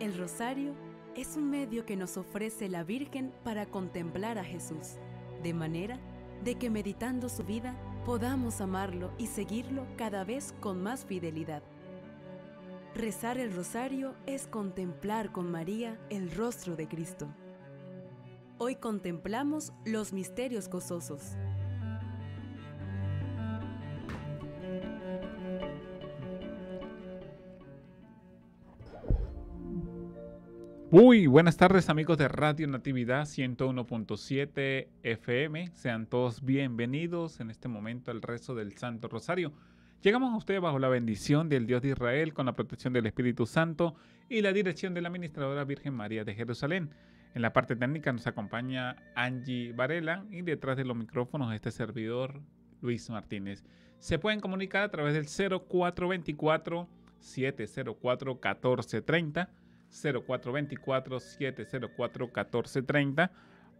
El rosario es un medio que nos ofrece la Virgen para contemplar a Jesús, de manera de que meditando su vida podamos amarlo y seguirlo cada vez con más fidelidad. Rezar el rosario es contemplar con María el rostro de Cristo. Hoy contemplamos los misterios gozosos. Muy buenas tardes amigos de Radio Natividad 101.7 FM. Sean todos bienvenidos en este momento al rezo del Santo Rosario. Llegamos a ustedes bajo la bendición del Dios de Israel, con la protección del Espíritu Santo y la dirección de la Administradora Virgen María de Jerusalén. En la parte técnica nos acompaña Angie Varela y detrás de los micrófonos este servidor Luis Martínez. Se pueden comunicar a través del 0424 704 1430 0424-704-1430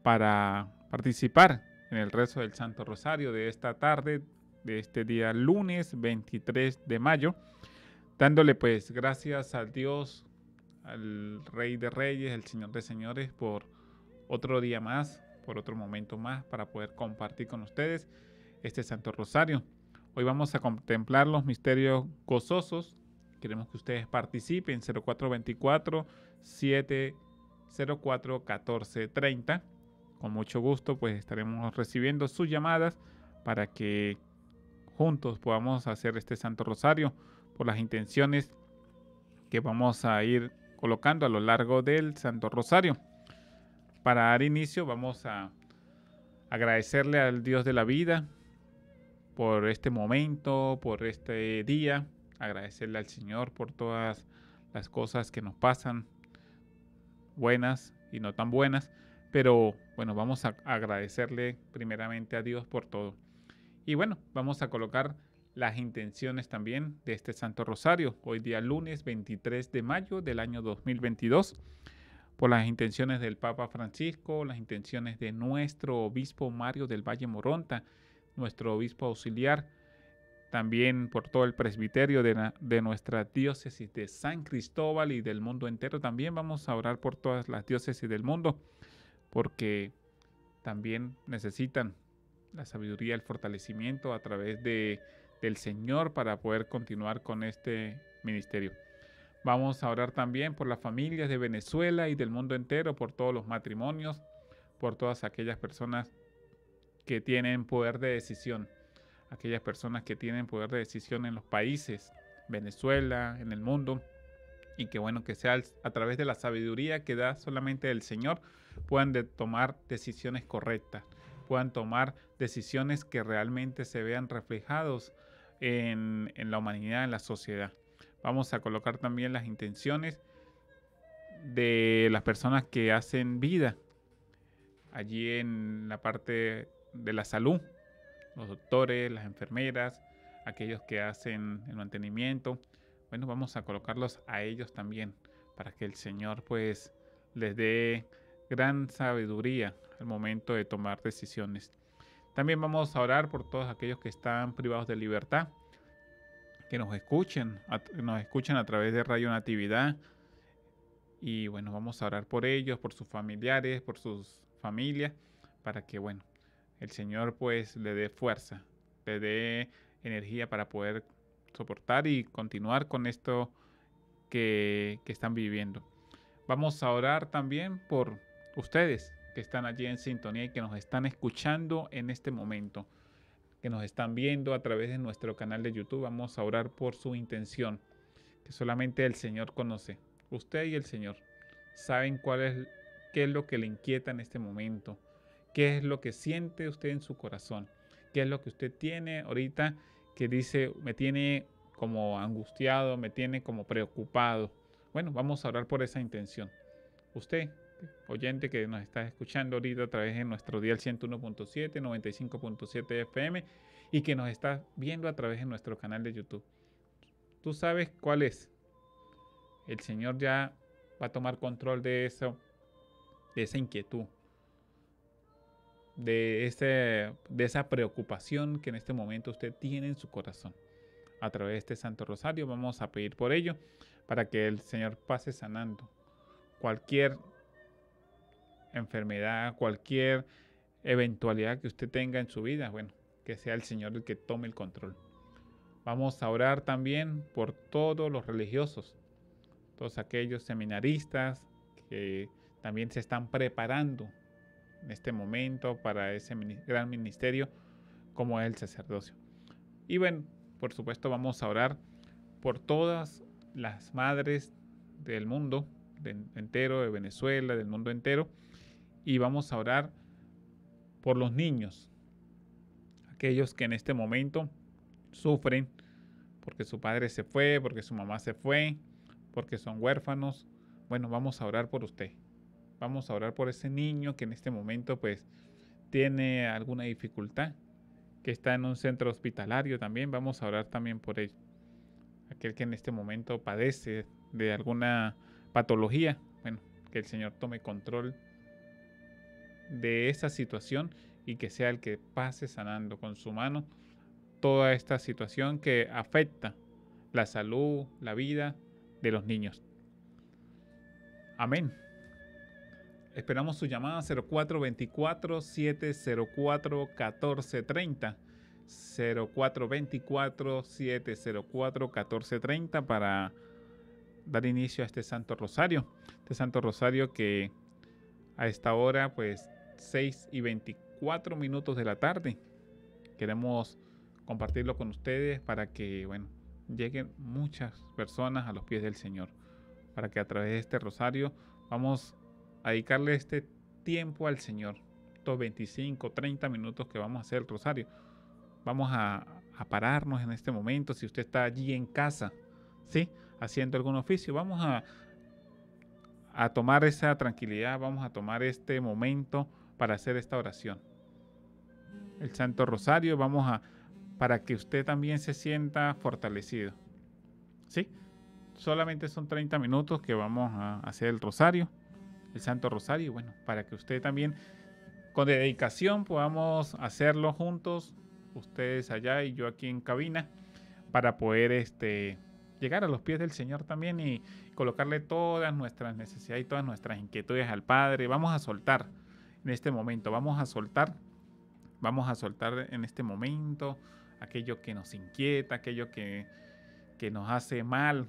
para participar en el rezo del Santo Rosario de esta tarde, de este día lunes 23 de mayo, dándole pues gracias al Dios, al Rey de Reyes, el Señor de Señores, por otro día más, por otro momento más, para poder compartir con ustedes este Santo Rosario. Hoy vamos a contemplar los misterios gozosos Queremos que ustedes participen 0424 704 1430. Con mucho gusto pues estaremos recibiendo sus llamadas para que juntos podamos hacer este Santo Rosario por las intenciones que vamos a ir colocando a lo largo del Santo Rosario. Para dar inicio vamos a agradecerle al Dios de la vida por este momento, por este día, agradecerle al Señor por todas las cosas que nos pasan, buenas y no tan buenas, pero bueno, vamos a agradecerle primeramente a Dios por todo. Y bueno, vamos a colocar las intenciones también de este Santo Rosario, hoy día lunes 23 de mayo del año 2022, por las intenciones del Papa Francisco, las intenciones de nuestro obispo Mario del Valle Moronta, nuestro obispo auxiliar, también por todo el presbiterio de, nuestra diócesis de San Cristóbal y del mundo entero. También vamos a orar por todas las diócesis del mundo, porque también necesitan la sabiduría, el fortalecimiento a través de, del Señor para poder continuar con este ministerio. Vamos a orar también por las familias de Venezuela y del mundo entero, por todos los matrimonios, por todas aquellas personas que tienen poder de decisión aquellas personas que tienen poder de decisión en los países, Venezuela, en el mundo, y que bueno, que sea a través de la sabiduría que da solamente el Señor, puedan tomar decisiones correctas, puedan tomar decisiones que realmente se vean reflejados en, en la humanidad, en la sociedad. Vamos a colocar también las intenciones de las personas que hacen vida allí en la parte de la salud, los doctores, las enfermeras, aquellos que hacen el mantenimiento. Bueno, vamos a colocarlos a ellos también para que el Señor pues les dé gran sabiduría al momento de tomar decisiones. También vamos a orar por todos aquellos que están privados de libertad, que nos escuchen, nos escuchen a través de Radio Natividad. Y bueno, vamos a orar por ellos, por sus familiares, por sus familias, para que bueno, el Señor pues le dé fuerza, le dé energía para poder soportar y continuar con esto que, están viviendo. Vamos a orar también por ustedes que están allí en sintonía y que nos están escuchando en este momento, que nos están viendo a través de nuestro canal de YouTube. Vamos a orar por su intención, que solamente el Señor conoce. Usted y el Señor saben cuál es, qué es lo que le inquieta en este momento qué es lo que siente usted en su corazón, qué es lo que usted tiene ahorita que dice me tiene como angustiado, me tiene como preocupado. Bueno, vamos a orar por esa intención. Usted, oyente que nos está escuchando ahorita a través de nuestro dial 101.7, 95.7 FM y que nos está viendo a través de nuestro canal de YouTube. Tú sabes cuál es. El Señor ya va a tomar control de eso, de esa inquietud, de, de esa preocupación que en este momento usted tiene en su corazón. A través de este Santo Rosario vamos a pedir por ello para que el Señor pase sanando cualquier enfermedad, cualquier eventualidad que usted tenga en su vida. Bueno, que sea el Señor el que tome el control. Vamos a orar también por todos los religiosos, todos aquellos seminaristas que también se están preparando en este momento para ese gran ministerio como es el sacerdocio. Y bueno, por supuesto vamos a orar por todas las madres del mundo entero, de Venezuela, del mundo entero, y vamos a orar por los niños, aquellos que en este momento sufren porque su padre se fue, porque su mamá se fue, porque son huérfanos. Bueno, vamos a orar por usted. Vamos a orar por ese niño que en este momento pues tiene alguna dificultad, que está en un centro hospitalario también. Vamos a orar también por él. Aquel que en este momento padece de alguna patología. Bueno, que el Señor tome control de esa situación y que sea el que pase sanando con su mano toda esta situación que afecta la salud, la vida de los niños. Amén. Esperamos su llamada 0424-704-1430. 0424-704-1430 para dar inicio a este Santo Rosario. Este Santo Rosario que a esta hora, pues 6 y 24 minutos de la tarde, queremos compartirlo con ustedes para que, bueno, lleguen muchas personas a los pies del Señor. Para que a través de este rosario vamos a a dedicarle este tiempo al Señor. Estos 25, 30 minutos que vamos a hacer el rosario. Vamos a, pararnos en este momento. Si usted está allí en casa, ¿sí? Haciendo algún oficio, vamos a, a tomar esa tranquilidad, vamos a tomar este momento para hacer esta oración. El Santo Rosario, vamos a, para que usted también se sienta fortalecido. ¿Sí? Solamente son 30 minutos que vamos a hacer el rosario el Santo Rosario. Bueno, para que usted también con dedicación podamos hacerlo juntos, ustedes allá y yo aquí en cabina, para poder este, llegar a los pies del Señor también y colocarle todas nuestras necesidades y todas nuestras inquietudes al Padre. Vamos a soltar en este momento, vamos a soltar, vamos a soltar en este momento aquello que nos inquieta, aquello que, que nos hace mal.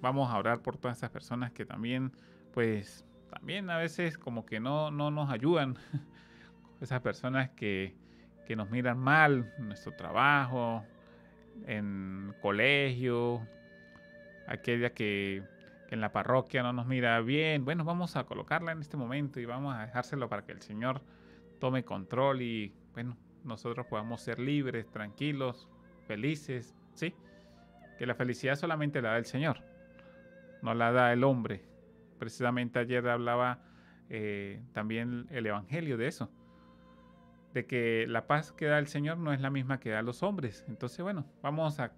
Vamos a orar por todas esas personas que también pues también a veces como que no, no nos ayudan. Esas personas que, nos miran mal, nuestro trabajo, en colegio, aquella que, que, en la parroquia no nos mira bien. Bueno, vamos a colocarla en este momento y vamos a dejárselo para que el Señor tome control y, bueno, nosotros podamos ser libres, tranquilos, felices, ¿sí? Que la felicidad solamente la da el Señor, no la da el hombre. Precisamente ayer hablaba eh, también el Evangelio de eso, de que la paz que da el Señor no es la misma que da los hombres. Entonces, bueno, vamos a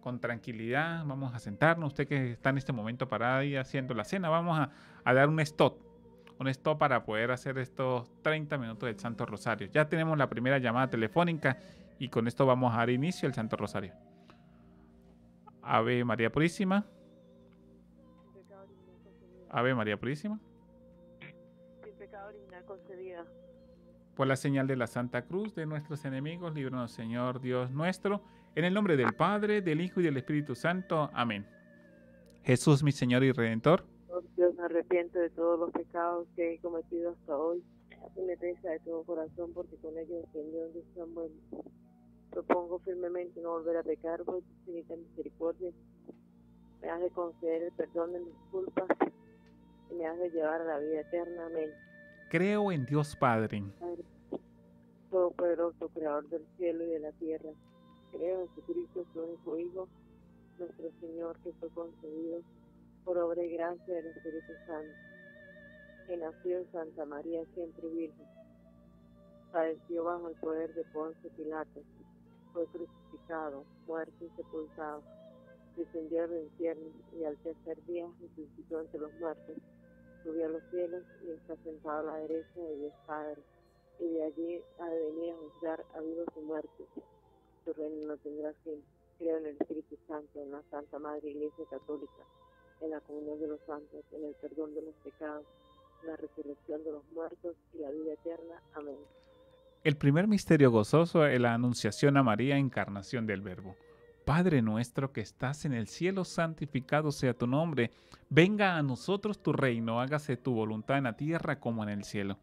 con tranquilidad, vamos a sentarnos, usted que está en este momento parada y haciendo la cena, vamos a, a dar un stop, un stop para poder hacer estos 30 minutos del Santo Rosario. Ya tenemos la primera llamada telefónica y con esto vamos a dar inicio al Santo Rosario. Ave María Purísima Ave María Purísima. Sin pecado original Por la señal de la Santa Cruz de nuestros enemigos, líbranos, Señor Dios nuestro, en el nombre del Padre, del Hijo y del Espíritu Santo. Amén. Jesús, mi Señor y Redentor. Dios, me arrepiento de todos los pecados que he cometido hasta hoy y me pesa de todo corazón porque con ellos entendió donde están bueno. Propongo firmemente no volver a pecar por pues, tu misericordia. Me has de conceder el perdón de mis culpas me has de llevar la vida eterna. Creo en Dios Padre. Padre Todopoderoso, Creador del cielo y de la tierra. Creo en Cristo, su único Hijo, nuestro Señor, que fue concebido por obra y gracia del Espíritu Santo, que nació en Santa María, siempre Virgen. Padeció bajo el poder de Ponce Pilato. Fue crucificado, muerto y sepultado descendió del infierno y al tercer día resucitó ante los muertos subió a los cielos y está sentado a la derecha de Dios Padre, y de allí ha de venir a juzgar a vivos y muertos. Tu reino no tendrá fin. Creo en el Espíritu Santo, en la Santa Madre Iglesia Católica, en la comunión de los santos, en el perdón de los pecados, la resurrección de los muertos y la vida eterna. Amén. El primer misterio gozoso es la anunciación a María, encarnación del Verbo. Padre nuestro que estás en el cielo, santificado sea tu nombre. Venga a nosotros tu reino, hágase tu voluntad en la tierra como en el cielo.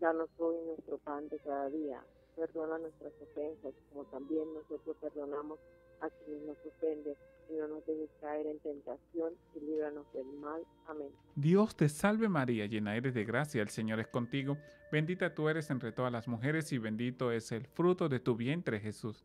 Danos hoy nuestro pan de cada día. Perdona nuestras ofensas, como también nosotros perdonamos a quienes nos ofenden. no nos dejes caer en tentación y líbranos del mal. Amén. Dios te salve María, llena eres de gracia, el Señor es contigo. Bendita tú eres entre todas las mujeres y bendito es el fruto de tu vientre, Jesús.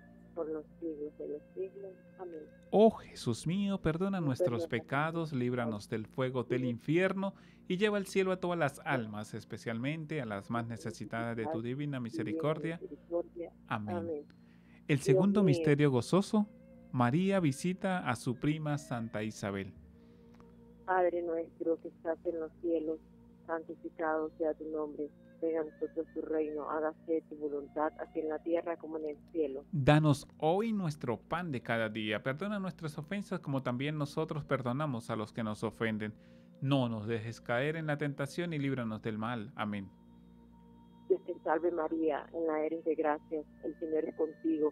por los siglos de los siglos. Amén. Oh Jesús mío, perdona nuestros pecados, líbranos del fuego del infierno y lleva al cielo a todas las almas, especialmente a las más necesitadas de tu divina misericordia. Amén. El segundo misterio gozoso, María visita a su prima Santa Isabel. Padre nuestro que estás en los cielos, santificado sea tu nombre a nosotros tu reino, hágase tu voluntad, así en la tierra como en el cielo. Danos hoy nuestro pan de cada día, perdona nuestras ofensas como también nosotros perdonamos a los que nos ofenden. No nos dejes caer en la tentación y líbranos del mal. Amén. Dios te salve María, en la eres de gracia, el Señor es contigo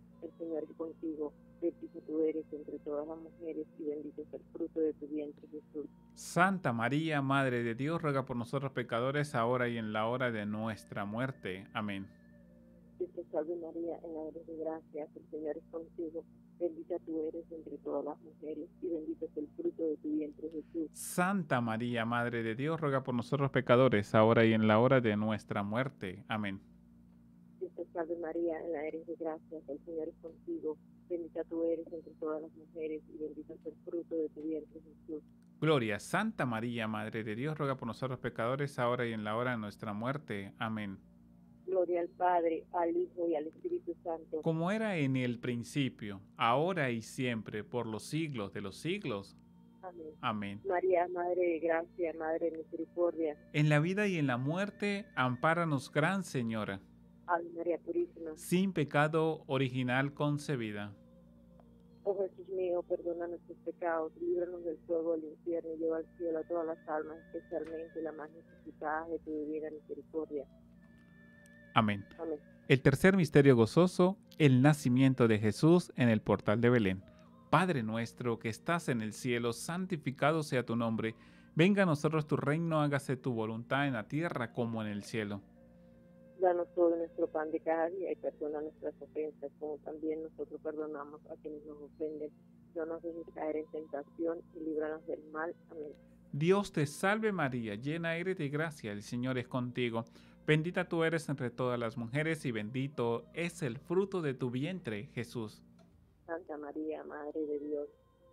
el Señor es contigo, bendita tú eres entre todas las mujeres y bendito es el fruto de tu vientre Jesús. Santa María, Madre de Dios, ruega por nosotros pecadores, ahora y en la hora de nuestra muerte. Amén. Dios en de el Señor es contigo. Bendita tú eres entre todas las mujeres y bendito es el fruto de tu vientre Jesús. Santa María, Madre de Dios, ruega por nosotros pecadores, ahora y en la hora de nuestra muerte. Amén. Salve María, en la eres de gracia. el Señor es contigo. Bendita tú eres entre todas las mujeres y bendito es el fruto de tu vientre, Jesús. Gloria, Santa María, Madre de Dios, ruega por nosotros pecadores, ahora y en la hora de nuestra muerte. Amén. Gloria al Padre, al Hijo y al Espíritu Santo. Como era en el principio, ahora y siempre, por los siglos de los siglos. Amén. Amén. María, Madre de Gracia, Madre de Misericordia. En la vida y en la muerte, ampáranos, Gran Señora. María Sin pecado original concebida. Oh Jesús mío, perdona nuestros pecados, líbranos del fuego del infierno y lleva al cielo a todas las almas, especialmente las más necesitadas de tu divina misericordia. Amén. Amén. El tercer misterio gozoso, el nacimiento de Jesús en el portal de Belén. Padre nuestro que estás en el cielo, santificado sea tu nombre. Venga a nosotros tu reino, hágase tu voluntad en la tierra como en el cielo. Danos todo nuestro pan de cada día y perdona nuestras ofensas, como también nosotros perdonamos a quienes nos ofenden. No nos dejes caer en tentación y líbranos del mal. Amén. Dios te salve María, llena eres de gracia, el Señor es contigo. Bendita tú eres entre todas las mujeres y bendito es el fruto de tu vientre, Jesús. Santa María, Madre de Dios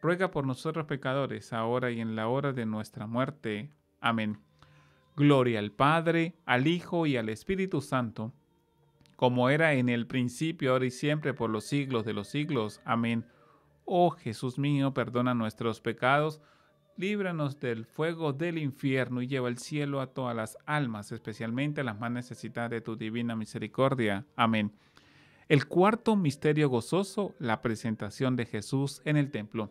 ruega por nosotros pecadores, ahora y en la hora de nuestra muerte. Amén. Gloria al Padre, al Hijo y al Espíritu Santo, como era en el principio, ahora y siempre, por los siglos de los siglos. Amén. Oh Jesús mío, perdona nuestros pecados, líbranos del fuego del infierno y lleva al cielo a todas las almas, especialmente a las más necesitadas de tu divina misericordia. Amén. El cuarto misterio gozoso, la presentación de Jesús en el templo.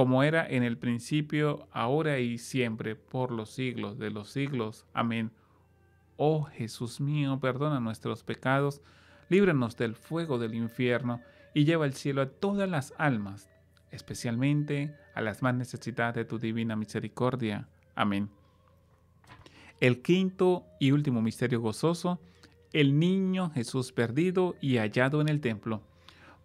como era en el principio, ahora y siempre, por los siglos de los siglos. Amén. Oh Jesús mío, perdona nuestros pecados, líbranos del fuego del infierno y lleva al cielo a todas las almas, especialmente a las más necesitadas de tu divina misericordia. Amén. El quinto y último misterio gozoso, el niño Jesús perdido y hallado en el templo.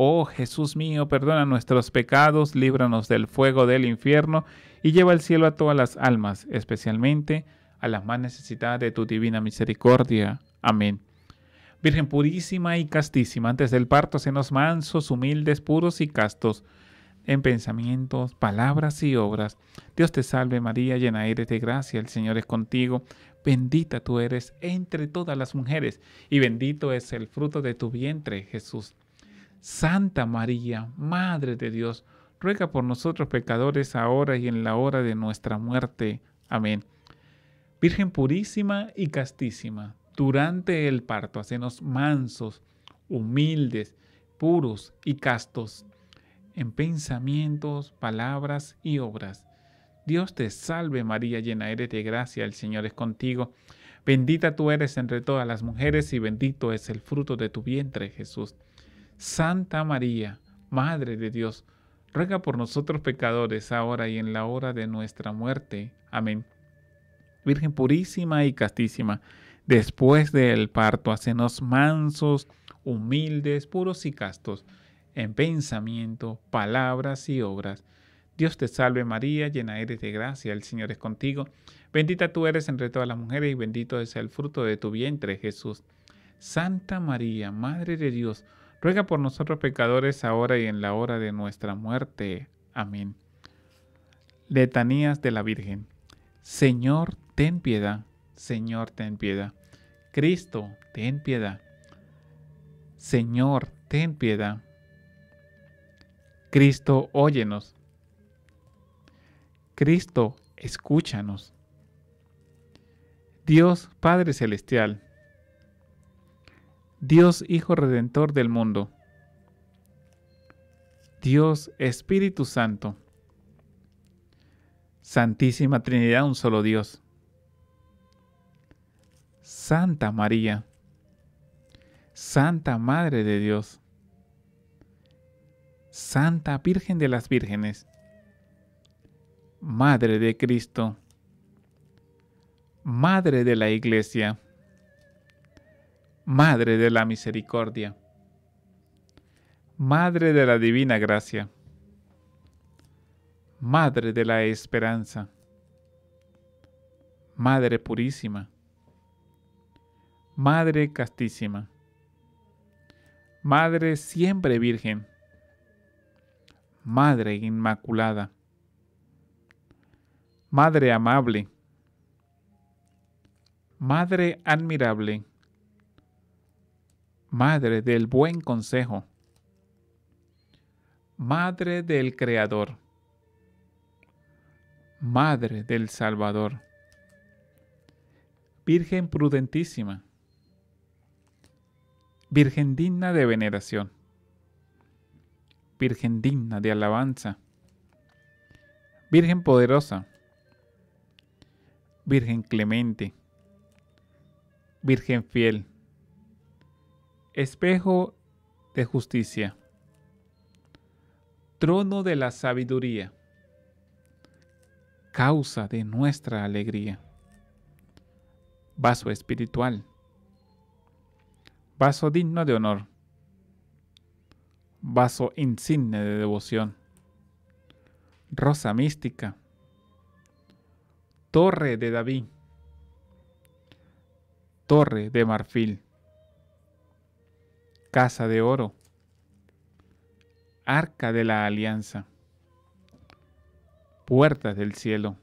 Oh Jesús mío, perdona nuestros pecados, líbranos del fuego del infierno y lleva al cielo a todas las almas, especialmente a las más necesitadas de tu divina misericordia. Amén. Virgen purísima y castísima, antes del parto, senos mansos, humildes, puros y castos, en pensamientos, palabras y obras. Dios te salve María, llena eres de gracia, el Señor es contigo, bendita tú eres entre todas las mujeres, y bendito es el fruto de tu vientre, Jesús. Santa María, Madre de Dios, ruega por nosotros pecadores ahora y en la hora de nuestra muerte. Amén. Virgen purísima y castísima, durante el parto, hacenos mansos, humildes, puros y castos, en pensamientos, palabras y obras. Dios te salve María, llena eres de gracia, el Señor es contigo. Bendita tú eres entre todas las mujeres y bendito es el fruto de tu vientre, Jesús. Santa María, Madre de Dios, ruega por nosotros pecadores, ahora y en la hora de nuestra muerte. Amén. Virgen purísima y castísima, después del parto, hacenos mansos, humildes, puros y castos, en pensamiento, palabras y obras. Dios te salve María, llena eres de gracia, el Señor es contigo. Bendita tú eres entre todas las mujeres y bendito es el fruto de tu vientre, Jesús. Santa María, Madre de Dios, ruega por nosotros pecadores ahora y en la hora de nuestra muerte. Amén. Letanías de la Virgen. Señor, ten piedad. Señor, ten piedad. Cristo, ten piedad. Señor, ten piedad. Cristo, óyenos. Cristo, escúchanos. Dios Padre Celestial, Dios Hijo Redentor del mundo, Dios Espíritu Santo, Santísima Trinidad, un solo Dios, Santa María, Santa Madre de Dios, Santa Virgen de las Vírgenes, Madre de Cristo, Madre de la Iglesia, Madre de la Misericordia, Madre de la Divina Gracia, Madre de la Esperanza, Madre Purísima, Madre Castísima, Madre siempre Virgen, Madre Inmaculada, Madre Amable, Madre Admirable, Madre del buen consejo. Madre del Creador. Madre del Salvador. Virgen prudentísima. Virgen digna de veneración. Virgen digna de alabanza. Virgen poderosa. Virgen clemente. Virgen fiel espejo de justicia, trono de la sabiduría, causa de nuestra alegría, vaso espiritual, vaso digno de honor, vaso insigne de devoción, rosa mística, torre de David, torre de marfil casa de oro, arca de la alianza, Puerta del cielo,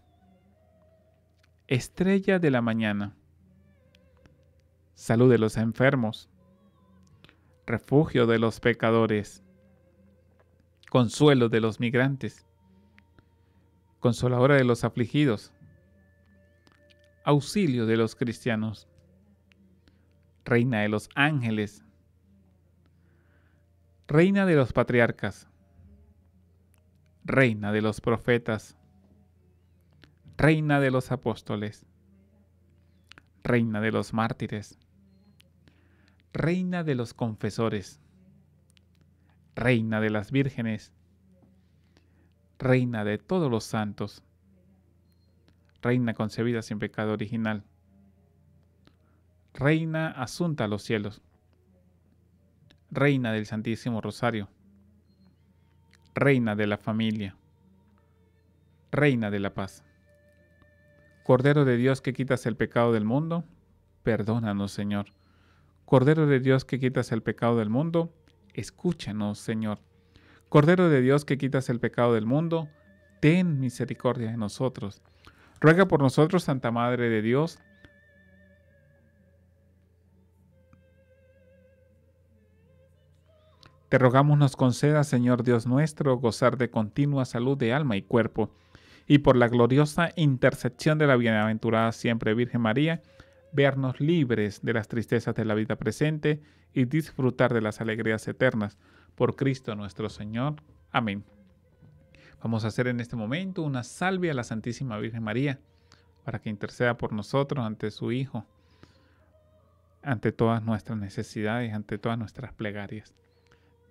estrella de la mañana, salud de los enfermos, refugio de los pecadores, consuelo de los migrantes, consoladora de los afligidos, auxilio de los cristianos, reina de los ángeles, Reina de los patriarcas, Reina de los profetas, Reina de los apóstoles, Reina de los mártires, Reina de los confesores, Reina de las vírgenes, Reina de todos los santos, Reina concebida sin pecado original, Reina asunta a los cielos. Reina del Santísimo Rosario, Reina de la familia, Reina de la paz. Cordero de Dios que quitas el pecado del mundo, perdónanos Señor. Cordero de Dios que quitas el pecado del mundo, escúchanos Señor. Cordero de Dios que quitas el pecado del mundo, ten misericordia de nosotros. Ruega por nosotros, Santa Madre de Dios, Te rogamos nos conceda, Señor Dios nuestro, gozar de continua salud de alma y cuerpo, y por la gloriosa intercepción de la bienaventurada siempre Virgen María, vernos libres de las tristezas de la vida presente y disfrutar de las alegrías eternas. Por Cristo nuestro Señor. Amén. Vamos a hacer en este momento una salve a la Santísima Virgen María, para que interceda por nosotros ante su Hijo, ante todas nuestras necesidades, ante todas nuestras plegarias.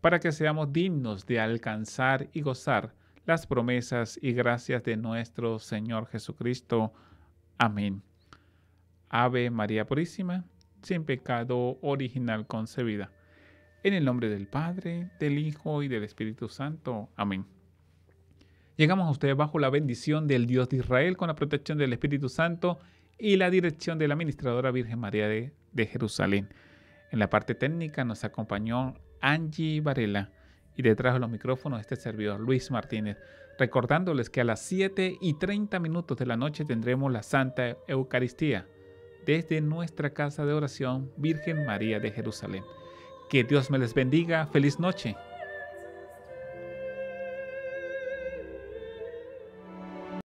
para que seamos dignos de alcanzar y gozar las promesas y gracias de nuestro Señor Jesucristo. Amén. Ave María Purísima, sin pecado original concebida. En el nombre del Padre, del Hijo y del Espíritu Santo. Amén. Llegamos a ustedes bajo la bendición del Dios de Israel, con la protección del Espíritu Santo y la dirección de la Administradora Virgen María de, de Jerusalén. En la parte técnica nos acompañó Angie Varela y detrás de los micrófonos este servidor Luis Martínez, recordándoles que a las 7 y 30 minutos de la noche tendremos la Santa Eucaristía desde nuestra casa de oración Virgen María de Jerusalén. Que Dios me les bendiga, feliz noche.